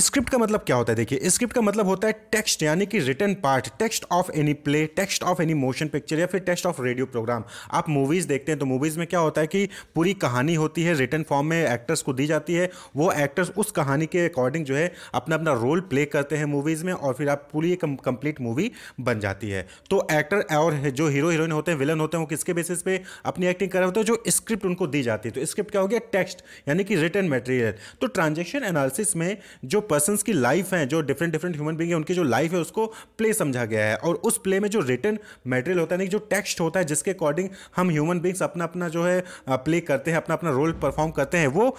script का मतलब क्या होता है देखिए स्क्रिप्ट का मतलब होता है टेक्स्ट यानी कि written part text of any play text of any motion picture या फिर टेक्स्ट ऑफ रेडियो प्रोग्राम आप मूवीज़ देखते हैं तो मूवीज़ में क्या होता है कि पूरी कहानी होती है रिटर्न फॉर्म में एक्टर्स को दी जाती है वो एक्टर्स उस कहानी के अकॉर्डिंग जो है अपना अपना रोल प्ले करते हैं मूवीज़ में और फिर आप पूरी एक कंप्लीट मूवी बन जाती है तो एक्टर और जो हीरो हीरोइन होते हैं विलन होते हैं वो किसके बेसिस पे अपनी एक्टिंग कर रहे होते हैं जो स्क्रिप्ट उनको दी जाती है तो स्क्रिप्ट क्या हो गया टेक्स्ट यानी कि रिटर्न मटेरियल तो ट्रांजेक्शन एनालिसिस में जो पर्सन की लाइफ है जो डिफरेंट डिफरेंट ह्यूमन बींग है उनकी जो लाइफ है उसको प्ले समझा गया है और उस प्ले में जो रिटर्न मेटेरियल होता है जो टेक्स्ट होता है जिसके अकॉर्डिंग हम ह्यूमन बींग्स अपना अपना जो है प्ले करते हैं अपना अपना रोल परफॉर्म करते हैं वो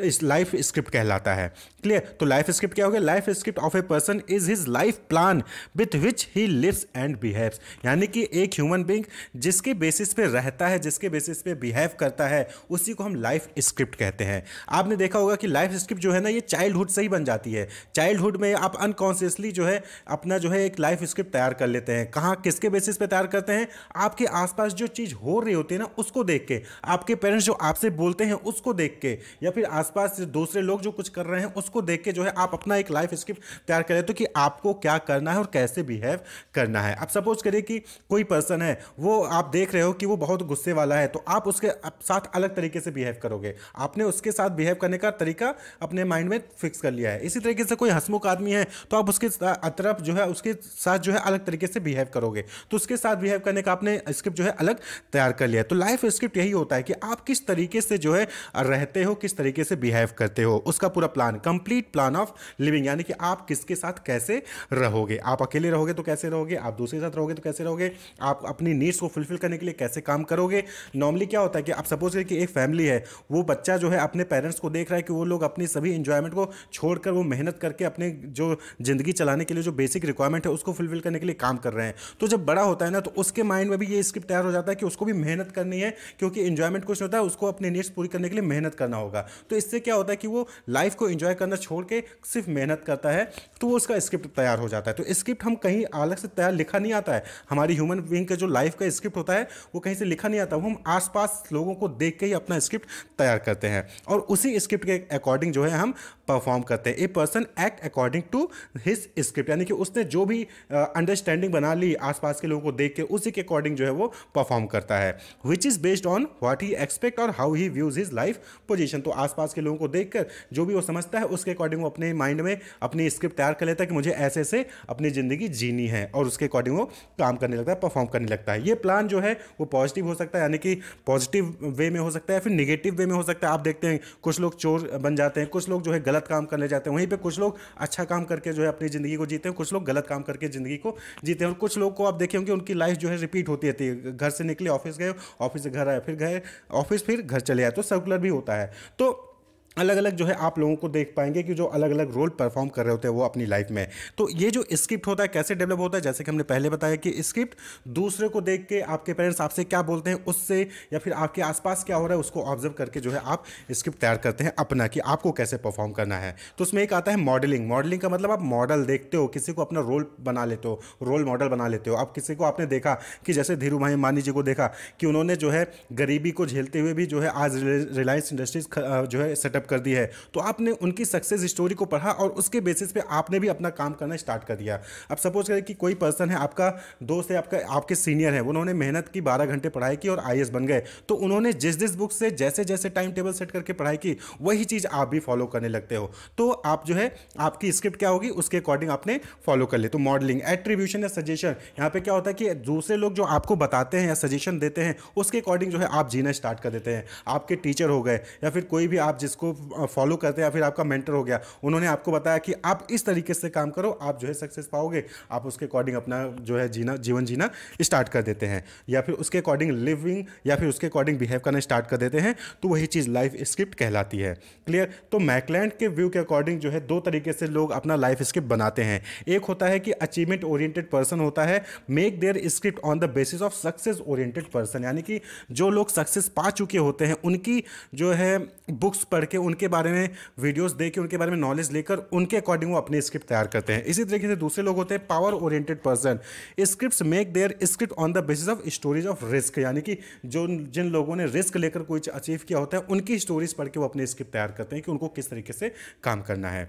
इस लाइफ स्क्रिप्ट कहलाता है क्लियर तो लाइफ स्क्रिप्ट क्या हो गया life script of a person is his life plan with which he lives and behaves यानी कि एक ह्यूमन बींग जिसके बेसिस पे रहता है जिसके बेसिस पे बिहेव करता है उसी को हम लाइफ स्क्रिप्ट कहते हैं आपने देखा होगा कि लाइफ स्क्रिप्ट जो है ना ये चाइल्डहुड से ही बन जाती है चाइल्डहुड में आप अनकॉन्सियसली जो है अपना जो है एक लाइफ स्क्रिप्ट तैयार कर लेते हैं कहाँ किसके बेसिस पे तैयार करते हैं आपके आसपास जो चीज़ हो रही होती है ना उसको देख के आपके पेरेंट्स जो आपसे बोलते हैं उसको देख के या फिर आसपास दूसरे लोग जो कुछ कर रहे हैं उसको देख के जो है आप अपना एक लाइफ स्क्रिप्ट तैयार करें तो कि आपको क्या करना है और कैसे बिहेव करना है आप सपोज करिए कि कोई पर्सन है वो आप देख रहे हो कि वो बहुत गुस्से वाला है तो आप उसके साथ अलग तरीके से बिहेव करोगे आपने उसके साथ बिहेव करने का तरीका अपने माइंड में फिक्स कर लिया है इसी तरीके से कोई हंसमुख आदमी है तो आप उसके तरफ जो है उसके साथ जो है अलग तरीके से बिहेव करोगे तो उसके साथ बिहेव करने का आपने स्क्रिप्ट जो है अलग तैयार कर लिया तो लाइफ स्क्रिप्ट यही होता है कि आप किस तरीके से जो है रहते हो किस तरीके से कैसे बिहेव करते हो उसका पूरा plan complete plan of living यानी कि आप किसके साथ कैसे रहोगे आप अकेले रहोगे तो कैसे रहोगे आप दूसरे के साथ रहोगे तो कैसे रहोगे आप अपनी नीड्स को फुलफिल करने के लिए कैसे काम करोगे नॉर्मली क्या होता है कि आप सपोज करें कि एक फैमिली है वो बच्चा जो है अपने पेरेंट्स को देख रहा है कि वो लोग अपनी सभी इंजॉयमेंट को छोड़कर वो मेहनत करके अपने जो ज़िंदगी चलाने के लिए जो बेसिक रिक्वायरमेंट है उसको फुलफिल करने के लिए काम कर रहे हैं तो जब बड़ा होता है ना तो उसके माइंड में भी ये स्क्रिप्ट तैयार हो जाता है कि उसको भी मेहनत करनी है क्योंकि इंजॉयमेंट कुछ होता है उसको अपनी नीड्स पूरी करने के लिए मेहनत करना होगा तो इससे क्या होता है कि वो लाइफ को इंजॉय करना छोड़ के सिर्फ मेहनत करता है तो वो उसका स्क्रिप्ट तैयार हो जाता है तो स्क्रिप्ट हम कहीं अलग से तैयार लिखा नहीं आता है हमारी ह्यूमन बींग का जो लाइफ का स्क्रिप्ट होता है वो कहीं से लिखा नहीं आता वो हम आसपास लोगों को देख के ही अपना स्क्रिप्ट तैयार करते हैं और उसी स्क्रिप्ट के अकॉर्डिंग जो है हम परफॉर्म करते हैं a person act according to his script यानी कि उसने जो भी अंडरस्टैंडिंग बना ली आसपास के लोगों को देख के उसी के अकॉर्डिंग जो है वो परफॉर्म करता है which is based on what he expect और how he views his life position तो आसपास के लोगों को देख कर जो भी वो समझता है उसके अकॉर्डिंग वो अपने माइंड में अपनी स्क्रिप्ट तैयार कर लेता है कि मुझे ऐसे ऐसे अपनी ज़िंदगी जीनी है और उसके अकॉर्डिंग वो काम करने लगता है परफॉर्म करने लगता है ये प्लान जो है वो पॉजिटिव हो सकता है यानी कि पॉजिटिव वे में हो सकता है फिर निगेटिव वे में हो सकता है आप देखते हैं कुछ लोग चोर बन जाते हैं कुछ लोग जो है गलत गलत काम करने जाते हैं वहीं पर कुछ लोग अच्छा काम करके जो है अपनी ज़िंदगी को जीते हैं कुछ लोग गलत काम करके ज़िंदगी को जीते हैं और कुछ लोग को आप देखें होंगे उनकी लाइफ जो है रिपीट होती रहती है घर से निकले ऑफिस गए ऑफिस से घर आए फिर गए ऑफिस फिर घर चले आए तो सर्कुलर भी होता है तो अलग अलग जो है आप लोगों को देख पाएंगे कि जो अलग अलग रोल परफॉर्म कर रहे होते हैं वो अपनी लाइफ में तो ये जो स्क्रिप्ट होता है कैसे डेवलप होता है जैसे कि हमने पहले बताया कि स्क्रिप्ट दूसरे को देख के आपके पेरेंट्स आपसे क्या बोलते हैं उससे या फिर आपके आसपास क्या हो रहा है उसको ऑब्जर्व करके जो है आप स्क्रिप्ट तैयार करते हैं अपना कि आपको कैसे परफॉर्म करना है तो उसमें एक आता है मॉडलिंग मॉडलिंग का मतलब आप मॉडल देखते हो किसी को अपना रोल बना लेते हो रोल मॉडल बना लेते हो आप किसी को आपने देखा कि जैसे धीरू भाई अंबानी जी को देखा कि उन्होंने जो है गरीबी को झेलते हुए भी जो है आज रिलायंस इंडस्ट्रीज जो है सेटअप सब्सक्राइब कर दी है तो आपने उनकी सक्सेस स्टोरी को पढ़ा और उसके बेसिस पे आपने भी अपना काम करना स्टार्ट कर दिया अब सपोज करें कि कोई पर्सन है आपका दोस्त है आपका आपके सीनियर है उन्होंने मेहनत की बारह घंटे पढ़ाई की और आई बन गए तो उन्होंने जिस जिस बुक से जैसे जैसे टाइम टेबल सेट करके पढ़ाई की वही चीज़ आप भी फॉलो करने लगते हो तो आप जो है आपकी स्क्रिप्ट क्या होगी उसके अकॉर्डिंग आपने फॉलो कर ले तो मॉडलिंग एट्रीब्यूशन या सजेशन यहाँ पे क्या होता है कि दूसरे लोग जो आपको बताते हैं या सजेशन देते हैं उसके अकॉर्डिंग जो है आप जीना स्टार्ट कर देते हैं आपके टीचर हो गए या फिर कोई भी आप जिसको फॉलो करते हैं या फिर आपका मेंटर हो गया उन्होंने आपको बताया कि आप इस तरीके से काम करो आप जो है सक्सेस पाओगे आप उसके अकॉर्डिंग अपना जो है जीना जीवन जीना स्टार्ट कर देते हैं या फिर उसके अकॉर्डिंग लिविंग या फिर उसके अकॉर्डिंग बिहेव करना स्टार्ट कर देते हैं तो वही चीज़ लाइफ स्क्रिप्ट कहलाती है क्लियर तो मैकलैंड के व्यू के अकॉर्डिंग जो है दो तरीके से लोग अपना लाइफ स्क्रिप्ट बनाते हैं एक होता है कि अचीवमेंट ओरिएंटेड पर्सन होता है make their script on the basis of success oriented person यानी कि जो लोग सक्सेस पा चुके होते हैं उनकी जो है बुक्स पढ़ के उनके बारे में वीडियोज़ देख के उनके बारे में नॉलेज लेकर उनके अकॉर्डिंग वो अपने स्क्रिप्ट तैयार करते हैं इसी तरीके से दूसरे लोग होते हैं power oriented person script make their script on the basis of stories of risk यानी कि जो जिन लोगों ने रिस्क लेकर कोई अचीव किया होता है उनकी स्टोरीज पढ़ के वो अपने स्क्रिप्ट तैयार करते हैं कि उनको किस तरीके से काम करना है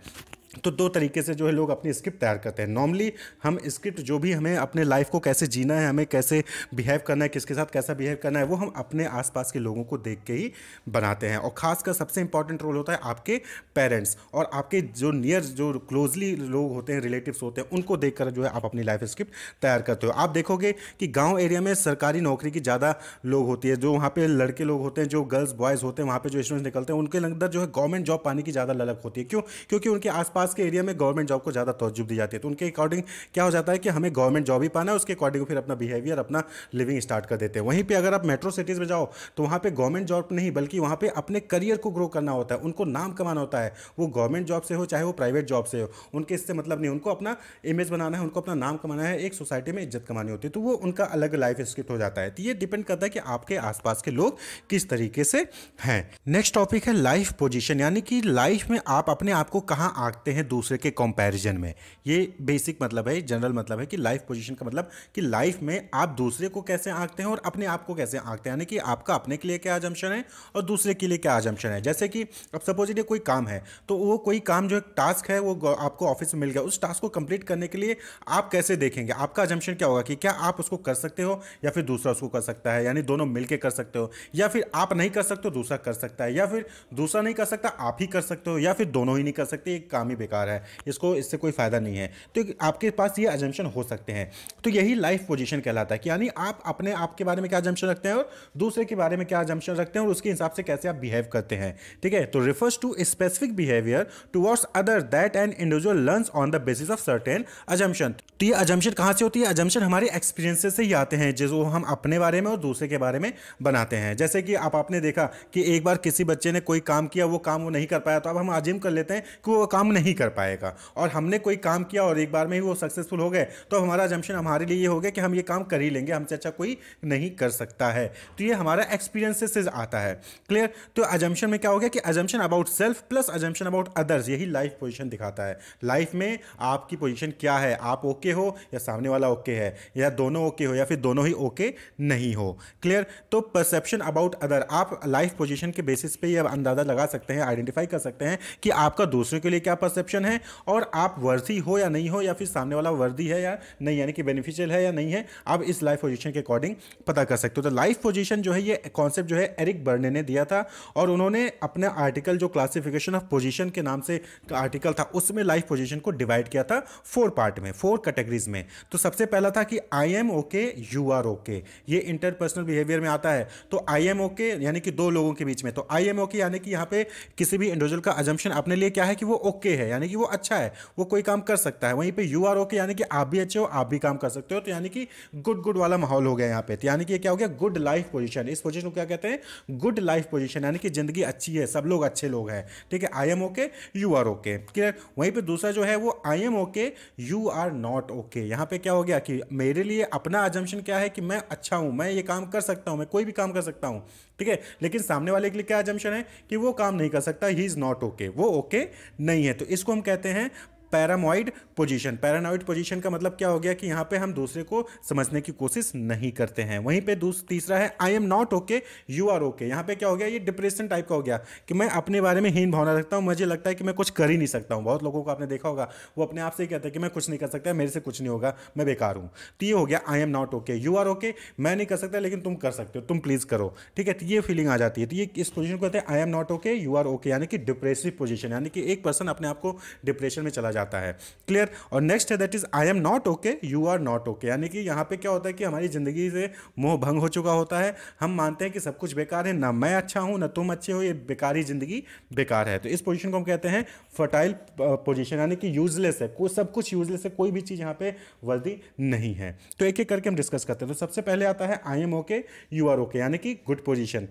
तो दो तरीके से जो है लोग अपनी स्क्रिप्ट तैयार करते हैं नॉर्मली हम स्क्रिप्ट जो भी हमें अपने लाइफ को कैसे जीना है हमें कैसे बिहेव करना है किसके साथ कैसा बिहेव करना है वो हम अपने आसपास के लोगों को देख के ही बनाते हैं और खासकर सबसे इंपॉर्टेंट रोल होता है आपके पेरेंट्स और आपके जो नियर जो क्लोजली लोग होते हैं रिलेटिव्स होते हैं उनको देख कर जो है आप अपनी लाइफ स्क्रिप्ट तैयार करते हो आप देखोगे कि गाँव एरिया में सरकारी नौकरी की ज़्यादा लोग होती है जो वहाँ पर लड़के लोग होते हैं जो गर्ल्स बॉयज़ होते हैं वहाँ पर जो स्टूडेंट्स निकलते हैं उनके अंदर जो है गवर्नमेंट जॉब पाने की ज़्यादा ललक होती है क्यों क्योंकि उनके आसपास पास के एरिया में गवर्नमेंट जॉब को ज़्यादा तोजुब दी जाती है तो उनके अकॉर्डिंग क्या हो जाता है कि हमें गवर्नमेंट जॉब ही पाना है उसके अकॉर्डिंग फिर अपना बिहेवियर अपना लिविंग स्टार्ट कर देते हैं वहीं पर अगर आप मेट्रो सिटीज़ में जाओ तो वहाँ पर गवर्नमेंट जॉब नहीं बल्कि वहाँ पर अपने करियर को ग्रो करना होता है उनको नाम कमाना होता है वो गवर्नमेंट जॉब से हो चाहे वो प्राइवेट जॉब से हो उनके इससे मतलब नहीं उनको अपना इमेज बनाना है उनको अपना नाम कमाना है एक सोसाइटी में इज्जत कमानी होती है तो वो उनका अलग लाइफ स्किप हो जाता है तो ये डिपेंड करता है कि आपके आसपास के लोग किस तरीके से हैं नेक्स्ट टॉपिक है लाइफ पोजिशन यानी कि लाइफ में आप अपने आप को कहाँ आंकते होते हैं दूसरे के कंपैरिजन में ये बेसिक मतलब है जनरल मतलब है कि लाइफ पोजीशन का मतलब कि लाइफ में आप दूसरे को कैसे आंकते हैं और अपने आप को कैसे आंकते हैं यानी कि आपका अपने के लिए क्या आजम्पन है और दूसरे के लिए क्या आजम्पन है जैसे कि अब सपोज ये कोई काम है तो वो कोई काम जो एक टास्क है वो आपको ऑफिस में मिल गया उस टास्क को कंप्लीट करने के लिए आप कैसे देखेंगे आपका आजम्पन क्या होगा कि क्या आप उसको कर सकते हो या फिर दूसरा उसको कर सकता है यानी दोनों मिलकर कर सकते हो या फिर आप नहीं कर सकते हो दूसरा कर सकता है या फिर दूसरा नहीं कर सकता आप ही कर सकते हो या फिर दोनों ही नहीं कर सकते एक काम ही बेकार है इसको इससे कोई फ़ायदा नहीं है तो आपके पास ये एजम्पन हो सकते हैं तो यही लाइफ पोजिशन कहलाता है कि यानी आप अपने आप के बारे में क्या एजम्पन रखते हैं और दूसरे के बारे में क्या एजम्पन रखते हैं और उसके हिसाब से कैसे आप बिहेव करते हैं ठीक है तो refers to specific behaviour towards other that and individual learn on the basis of certain assumption तो ये अजम्पन कहाँ से होती है अजम्पन हमारे एक्सपीरियंसेस से ही आते हैं जो हम अपने बारे में और दूसरे के बारे में बनाते हैं जैसे कि आप आपने देखा कि एक बार किसी बच्चे ने कोई काम किया वो काम वो नहीं कर पाया तो अब हम आजिम कर लेते हैं कि वो काम नहीं नहीं कर पाएगा और हमने कोई काम किया और एक बार में ही वो सक्सेसफुल हो गए तो हमारा जम्पन हमारे लिए ये हो गया कि हम ये काम कर ही लेंगे हमसे अच्छा कोई नहीं कर सकता है तो ये हमारा एक्सपीरियंसेस आता है क्लियर तो अजम्पन में क्या हो गया कि assumption about self plus assumption about others यही लाइफ पोजिशन दिखाता है लाइफ में आपकी पोजिशन क्या है आप ओके okay हो या सामने वाला ओके okay है या दोनों ओके okay हो या फिर दोनों ही ओके okay नहीं हो क्लियर तो परसेप्शन अबाउट अदर आप लाइफ पोजिशन के बेसिस पर अंदाज़ा लगा सकते हैं आइडेंटिफाई कर सकते हैं कि आपका दूसरे के लिए क्या परसेप्शन परसेप्शन है और आप वर्थी हो या नहीं हो या फिर सामने वाला वर्दी है या नहीं यानी कि बेनिफिशियल है या नहीं है आप इस लाइफ पोजिशन के अकॉर्डिंग पता कर सकते हो तो लाइफ पोजिशन जो है ये कॉन्सेप्ट जो है एरिक बर्ने ने दिया था और उन्होंने अपने आर्टिकल जो क्लासिफिकेशन ऑफ पोजिशन के नाम से आर्टिकल था उसमें लाइफ पोजिशन को डिवाइड किया था फोर पार्ट में फोर कैटेगरीज में तो सबसे पहला था कि I am okay you are okay ये इंटरपर्सनल बिहेवियर में आता है तो आई एम ओके यानी कि दो लोगों के बीच में तो आई एम ओके यानी कि यहाँ पे किसी भी इंडिविजुअल का अजम्पन अपने लिए क्या है कि वो ओके okay है है यानी कि वो अच्छा है वो कोई काम कर सकता है वहीं पे यू आर ओके यानी कि आप भी अच्छे हो आप भी काम कर सकते हो तो यानी कि गुड गुड वाला माहौल हो गया यहाँ पे तो यानी कि क्या हो गया गुड लाइफ पोजिशन इस पोजिशन को क्या कहते हैं गुड लाइफ पोजिशन यानी कि जिंदगी अच्छी है सब लोग अच्छे लोग हैं ठीक है I am okay you are okay clear वहीं पर दूसरा जो है वो I am okay you are not okay यहाँ पे क्या हो गया कि मेरे लिए अपना आजम्पन क्या है कि मैं अच्छा हूँ मैं ये काम कर सकता हूँ मैं कोई भी काम कर सकता हूँ ठीक है लेकिन सामने वाले के लिए क्या आजम्पन है कि वो काम नहीं कर सकता ही इज़ नॉट ओके वो ओके okay नहीं है तो इसको हम कहते हैं पैरामॉइड पोजीशन पैरानॉइड पोजीशन का मतलब क्या हो गया कि यहां पे हम दूसरे को समझने की कोशिश नहीं करते हैं वहीं पे तीसरा है I am not okay you are okay यहां पे क्या हो गया ये डिप्रेशन टाइप का हो गया कि मैं अपने बारे में हीन भावना रखता हूँ मुझे लगता है कि मैं कुछ कर ही नहीं सकता हूं बहुत लोगों को आपने देखा होगा वो अपने आप से कहते हैं कि मैं कुछ नहीं कर सकता मेरे से कुछ नहीं होगा मैं बेकार हूं तो ये हो गया I am not okay you are okay मैं नहीं कर सकता लेकिन तुम कर सकते हो तुम प्लीज़ करो ठीक है तो ये फीलिंग आ जाती है तो ये इस पोजिशन को कहते हैं I am not okay you are okay यानी कि डिप्रेसिव पोजीशन यानी कि एक पर्सन अपने आप को डिप्रेशन में चला जाता जाता है क्लियर और नेक्स्ट है that is I am not okay you are not okay यानी कि यहाँ पे क्या होता है कि हमारी ज़िंदगी से मोह भंग हो चुका होता है हम मानते हैं कि सब कुछ बेकार है ना मैं अच्छा हूँ ना तुम अच्छे हो ये बेकार ही ज़िंदगी बेकार है तो इस पोजिशन को हम कहते हैं फर्टाइल पोजिशन यानी कि यूजलेस है को सब कुछ यूजलेस है कोई भी चीज़ यहाँ पे वर्दी नहीं है तो एक एक करके हम डिस्कस करते हैं तो सबसे पहले आता है I am okay you are okay यानी कि गुड पोजिशन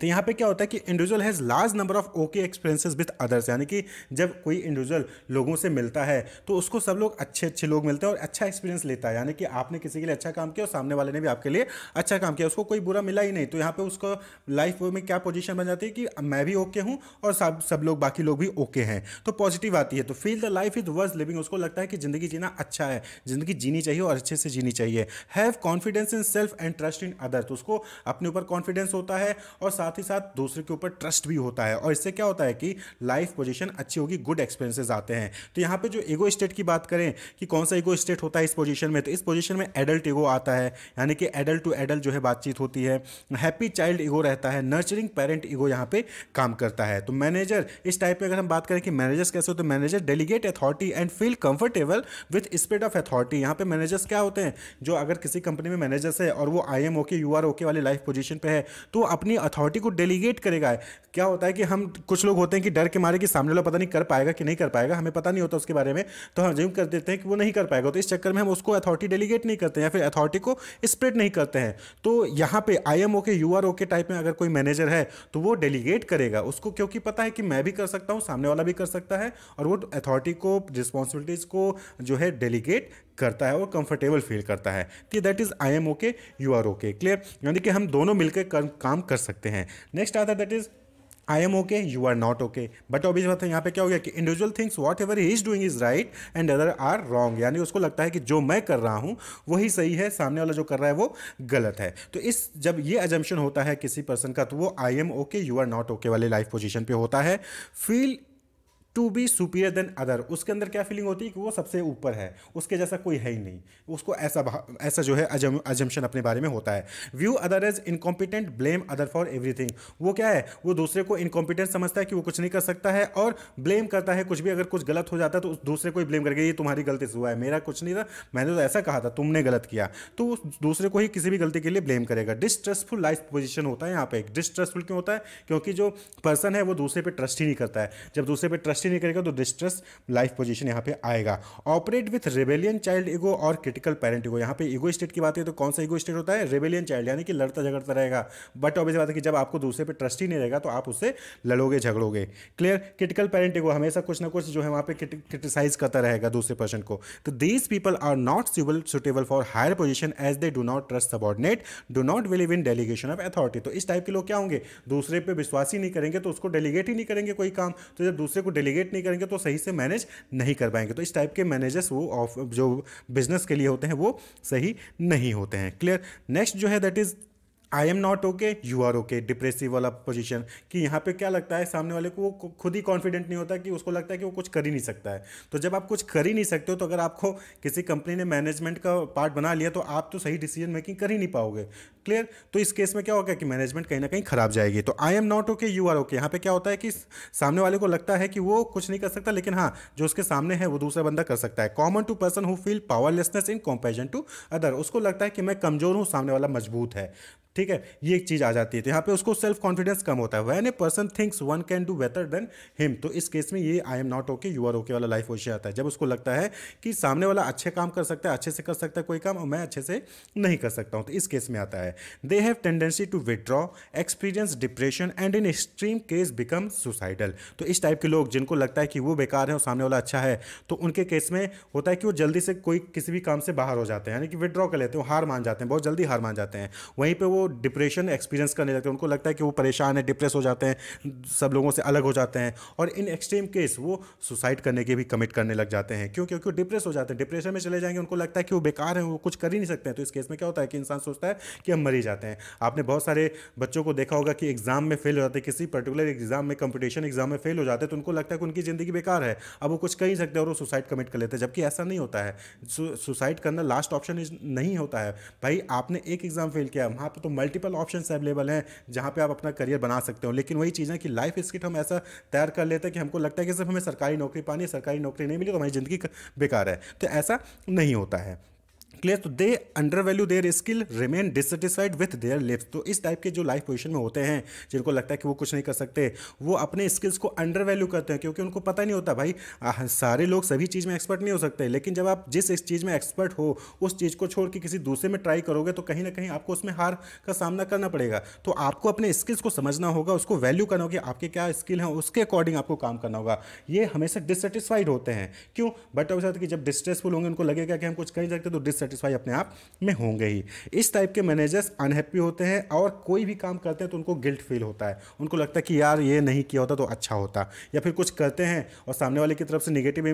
तो यहाँ पे क्या होता है कि individual has large number of okay experiences with others यानी कि जब कोई इंडिविजुअल लोगों से मिलता है तो उसको सब लोग अच्छे अच्छे लोग मिलते हैं और अच्छा एक्सपीरियंस लेता है यानी कि आपने किसी के लिए अच्छा काम किया और सामने वाले ने भी आपके लिए अच्छा काम किया उसको कोई बुरा मिला ही नहीं तो यहाँ पर उसको लाइफ में क्या पोजिशन बन जाती है कि मैं भी ओके हूँ और सब सब लोग बाकी लोग भी ओके हैं तो पॉजिटिव आती है तो feel the life is worth living उसको लगता है कि ज़िंदगी जीना अच्छा है ज़िंदगी जीनी चाहिए और अच्छे से जीनी चाहिए have confidence in self and trust in other तो उसको अपने ऊपर कॉन्फिडेंस होता है और साथ ही साथ दूसरे के ऊपर ट्रस्ट भी होता है और इससे क्या होता है कि लाइफ पोजिशन अच्छी होगी गुड एक्सपीरियंसेस आते हैं तो यहाँ पे जो ईगो स्टेट की बात करें कि कौन सा ईगो स्टेट होता है इस पोजिशन में तो इस पोजिशन में एडल्ट ईगो आता है यानी कि एडल्ट टू एडल्ट जो है बातचीत होती है हैप्पी चाइल्ड ईगो रहता है नर्चरिंग पेरेंट ईगो यहाँ पे काम करता है तो मैनेजर इस टाइप में अगर हम बात करें कि मैनेजर्स कैसे होते हैं manager delegate authority and feel comfortable with spirit of authority यहाँ पे मैनेजर्स क्या होते हैं जो अगर किसी कंपनी में मैनेजर्स है और वो I am okay you are okay वाली लाइफ पोजिशन पे है तो अपनी अथॉरिटी अथॉरिटी को डेलीगेट करेगा क्या होता है कि हम कुछ लोग होते हैं कि डर के मारे कि सामने वाला पता नहीं कर पाएगा कि नहीं कर पाएगा हमें पता नहीं होता उसके बारे में तो हम जिम कर देते हैं कि वो नहीं कर पाएगा तो इस चक्कर में हम उसको अथॉरिटी डेलीगेट नहीं करते हैं या फिर अथॉरिटी को स्प्रेड नहीं करते हैं तो यहाँ पे I am okay you are okay type में अगर कोई मैनेजर है तो वो डेलीगेट करेगा उसको क्योंकि पता है कि मैं भी कर सकता हूँ सामने वाला भी कर सकता है और वो अथॉरिटी को रिस्पॉन्सिबिलिटीज़ को जो है डेलीगेट करता है और कंफर्टेबल फील करता है कि that is I am okay you are okay clear यानी कि हम दोनों मिलकर काम कर सकते हैं हैं नेक्स्ट आता है that is I am okay you are not okay but obvious बात है यहाँ पे क्या हो गया कि individual thinks whatever he is doing is right and other are wrong यानी उसको लगता है कि जो मैं कर रहा हूँ वही सही है सामने वाला जो कर रहा है वो गलत है तो इस जब ये एजम्पन होता है किसी पर्सन का तो वो I am okay you are not okay वाले लाइफ पोजिशन पर होता है feel to be superior than other उसके अंदर क्या फीलिंग होती है कि वो सबसे ऊपर है उसके जैसा कोई है ही नहीं उसको ऐसा ऐसा जो है अजम्पन अपने बारे में होता है view other as incompetent blame other for everything वो क्या है वो दूसरे को इनकॉम्पिटेंट समझता है कि वो कुछ नहीं कर सकता है और ब्लेम करता है कुछ भी अगर कुछ गलत हो जाता है तो उस दूसरे को ही ब्लेम करके ये तुम्हारी गलती से हुआ है मेरा कुछ नहीं था मैंने तो ऐसा कहा था तुमने गलत किया तो उस दूसरे को ही किसी भी गलती के लिए ब्लेम करेगा डिस्ट्रेसफुल लाइफ पोजिशन होता है यहाँ एक डिस्ट्रेसफुल क्यों होता है क्योंकि जो पर्सन है वो दूसरे पर ट्रस्ट ही नहीं करता है जब दूसरे पर ट्रस्ट ही नहीं करेगा तो डिस्ट्रेस लाइफ पोजिशन यहाँ पे आएगा operate with rebellion child ego और क्रिटिकल पेरेंट ईगो यहाँ पे ईगो स्टेट की बात है तो कौन सा ईगो स्टेट होता है रेबेलियन चाइल्ड यानी कि लड़ता झगड़ता रहेगा बट ऑब्वियस बात है कि जब आपको दूसरे पर ट्रस्ट ही नहीं रहेगा तो आप उससे लड़ोगे झगड़ोगे क्लियर क्रिटिकल पेरेंट ईगो हमेशा कुछ ना कुछ जो है वहाँ पे क्रिटिसाइज करता रहेगा दूसरे पर्सन को तो दीज पीपल आर नॉट सिबल suitable for higher position as they do not trust subordinate do not believe in delegation of authority तो इस टाइप के लोग क्या होंगे दूसरे पर विश्वास ही नहीं करेंगे तो उसको डेलीगेट ही नहीं करेंगे कोई काम तो जब दूसरे को डेलीगेट डेलीगेट नहीं करेंगे तो सही से मैनेज नहीं कर पाएंगे तो इस टाइप के मैनेजर्स वो ऑफ जो बिजनेस के लिए होते हैं वो सही नहीं होते हैं क्लियर नेक्स्ट जो है that is I am not okay you are okay depressive वाला पोजिशन कि यहाँ पे क्या लगता है सामने वाले को वो खुद ही कॉन्फिडेंट नहीं होता कि उसको लगता है कि वो कुछ कर ही नहीं सकता है तो जब आप कुछ कर ही नहीं सकते हो तो अगर आपको किसी कंपनी ने मैनेजमेंट का पार्ट बना लिया तो आप तो सही डिसीजन मेकिंग कर ही नहीं पाओगे क्लियर तो इस केस में क्या होगा कि मैनेजमेंट कहीं ना कहीं खराब जाएगी तो I am not okay you are okay यहाँ पे क्या होता है कि सामने वाले को लगता है कि वो कुछ नहीं कर सकता लेकिन हाँ जो उसके सामने है वो दूसरा बंदा कर सकता है common to person who feel powerlessness in comparison to other उसको लगता है कि मैं कमजोर हूँ सामने वाला मजबूत है ठीक है ये एक चीज़ आ जाती है तो यहाँ पे उसको सेल्फ कॉन्फिडेंस कम होता है when a person thinks one can do better than him तो इस केस में ये I am not okay you are okay वाला लाइफ वोशे आता है जब उसको लगता है कि सामने वाला अच्छे काम कर सकता है अच्छे से कर सकता है कोई काम और मैं अच्छे से नहीं कर सकता हूँ तो इस केस में आता है they have tendency to withdraw experience depression and in extreme case become suicidal तो इस टाइप के लोग जिनको लगता है कि वो बेकार है और सामने वाला अच्छा है तो उनके केस में होता है कि वो जल्दी से कोई किसी भी काम से बाहर हो जाते हैं यानी कि विदड्रॉ कर लेते हैं हार मान जाते हैं बहुत जल्दी हार मान जाते हैं वहीं पर वो डिप्रेशन एक्सपीरियंस करने लगते हैं उनको लगता है कि वो परेशान है डिप्रेस हो जाते हैं सब लोगों से अलग हो जाते हैं और इन एक्सट्रीम केस वो सुसाइड करने के भी कमिट करने लग जाते हैं क्यों क्योंकि डिप्रेस हो जाते हैं डिप्रेशन में चले जाएंगे उनको लगता है कि वो बेकार हैं वो कुछ कर ही नहीं सकते हैं तो इस केस में क्या होता है कि इंसान सोचता है कि हम मर ही जाते हैं आपने बहुत सारे बच्चों को देखा होगा कि एग्ज़ाम में फेल हो जाते हैं किसी पर्टिकुलर एग्जाम में कंपटीशन एग्जाम में फेल हो जाते हैं तो उनको लगता है कि उनकी ज़िंदगी बेकार है अब वो कुछ कर ही सकते हैं और वो सुसाइड कमिट कर लेते हैं जबकि ऐसा नहीं होता है सुसाइड करना लास्ट ऑप्शन नहीं होता है भाई आपने एक एग्ज़ाम फेल किया वहाँ पर तो मल्टीपल ऑप्शन अवेलेबल हैं जहाँ पर आप अपना करियर बना सकते हो लेकिन वही चीज़ है कि लाइफ स्किट हम ऐसा तैयार कर लेते हैं कि हमको लगता है कि सिर्फ हमें सरकारी नौकरी पानी सरकारी नौकरी नहीं मिली तो हमारी ज़िंदगी बेकार है तो ऐसा नहीं होता है क्लियर तो they undervalue their skill remain dissatisfied with their lives तो इस टाइप के जो लाइफ पोजिशन में होते हैं जिनको लगता है कि वो कुछ नहीं कर सकते वो अपने स्किल्स को अंडर वैल्यू करते हैं क्योंकि उनको पता नहीं होता भाई आ, सारे लोग सभी चीज़ में एक्सपर्ट नहीं हो सकते लेकिन जब आप जिस इस चीज़ में एक्सपर्ट हो उस चीज़ को छोड़ के किसी दूसरे में ट्राई करोगे तो कहीं ना कहीं आपको उसमें हार का सामना करना पड़ेगा तो आपको अपने स्किल्स को समझना होगा उसको वैल्यू करना होगा आपके क्या स्किल हैं उसके अकॉर्डिंग आपको काम करना होगा ये हमेशा डिससेटिस्फाइड होते हैं क्यों बट अब कि जब डिस्ट्रेसफुल होंगे उनको लगेगा कि हम कुछ कर नहीं सकते तो डिस सेटिस्फाई अपने आप में होंगे ही इस टाइप के मैनेजर्स अनहैप्पी होते हैं और कोई भी काम करते हैं तो उनको गिल्ट फील होता है उनको लगता है कि यार ये नहीं किया होता तो अच्छा होता या फिर कुछ करते हैं और सामने वाले की तरफ से निगेटिव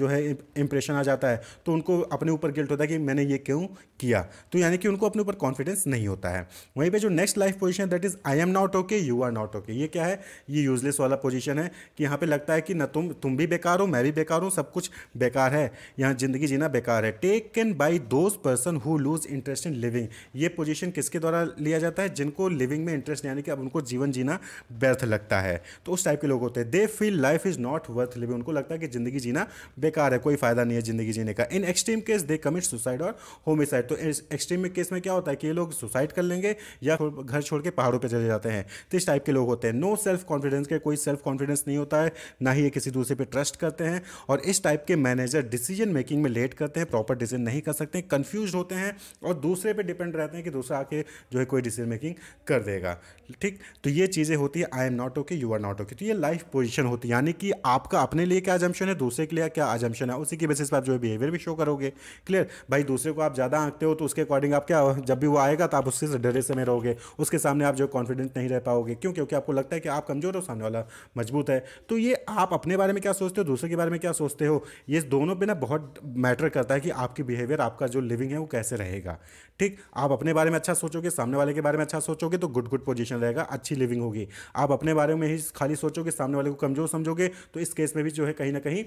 जो है इंप्रेशन आ जाता है तो उनको अपने ऊपर गिल्ट होता है कि मैंने ये क्यों किया तो यानी कि उनको अपने ऊपर कॉन्फिडेंस नहीं होता है वहीं पर जो next life position that is I am not okay you are not okay ये क्या है ये यूजलेस वाला पोजिशन है कि यहाँ पर लगता है कि न तुम तुम भी बेकार हो मैं भी बेकार हूँ सब कुछ बेकार है यहाँ ज़िंदगी जीना बेकार है take can by those person who lose interest in living ये पोजीशन किसके द्वारा लिया जाता है जिनको लिविंग में इंटरेस्ट यानी कि अब उनको जीवन जीना व्यर्थ लगता है तो उस टाइप के लोग होते हैं they feel life is not worth living उनको लगता है कि जिंदगी जीना बेकार है कोई फायदा नहीं है जिंदगी जीने का in extreme case they commit suicide और होमिसाइड तो एक्सट्रीम केस में क्या होता है कि ये लोग सुसाइड कर लेंगे या घर छोड़ के पहाड़ों पर चले जाते हैं तो इस टाइप के लोग होते हैं नो सेल्फ कॉन्फिडेंस के कोई सेल्फ कॉन्फिडेंस नहीं होता है ना ही ये किसी दूसरे पर ट्रस्ट करते हैं और इस टाइप के मैनेजर डिसीजन मेकिंग में लेट करते हैं प्रॉपर डिसीजन नहीं कर सकते कन्फ्यूज होते हैं और दूसरे पर डिपेंड रहते हैं कि दूसरा आके जो है कोई डिसीजन मेकिंग कर देगा ठीक तो ये चीज़ें होती है I am not okay you are not okay तो ये लाइफ पोजिशन होती है यानी कि आपका अपने लिए क्या आजम्पन है दूसरे के लिए क्या आजम्पन है उसी के बेसिस पर आप जो है बिहेवियर भी शो करोगे क्लियर भाई दूसरे को आप ज़्यादा आंकते हो तो उसके अकॉर्डिंग आप क्या जब भी वो आएगा तो आप उससे डरे समय रहोगे उसके सामने आप जो कॉन्फिडेंट नहीं रह पाओगे क्यों क्योंकि आपको लगता है कि आप कमज़ोर हो सामने वाला मजबूत है तो ये आप अपने बारे में क्या सोचते हो दूसरे के बारे में क्या सोचते हो ये दोनों पे ना बहुत मैटर करता है कि आपकी बिहेवियर आपका जो लिविंग है वो कैसे रहेगा ठीक आप अपने बारे में अच्छा सोचोगे सामने वाले के बारे में अच्छा सोचोगे तो गुड गुड पोजीशन रहेगा अच्छी लिविंग होगी आप अपने बारे में ही खाली सोचोगे सामने वाले को कमजोर समझोगे तो इस केस में भी जो है कहीं ना कहीं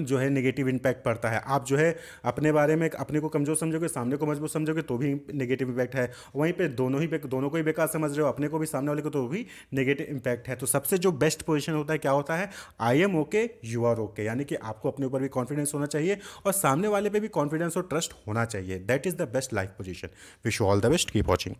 जो है नेगेटिव इम्पैक्ट पड़ता है आप जो है अपने बारे में अपने को कमज़ोर समझोगे सामने को मजबूत समझोगे तो भी नेगेटिव इम्पैक्ट है वहीं पे दोनों ही दोनों को ही बेकार समझ रहे हो अपने को भी सामने वाले को तो भी नेगेटिव इम्पैक्ट है तो सबसे जो बेस्ट पोजिशन होता है क्या होता है I am okay you are okay यानी कि आपको अपने ऊपर भी कॉन्फिडेंस होना चाहिए और सामने वाले पर भी कॉन्फिडेंस और ट्रस्ट होना चाहिए that is the best life position wish you all the best keep watching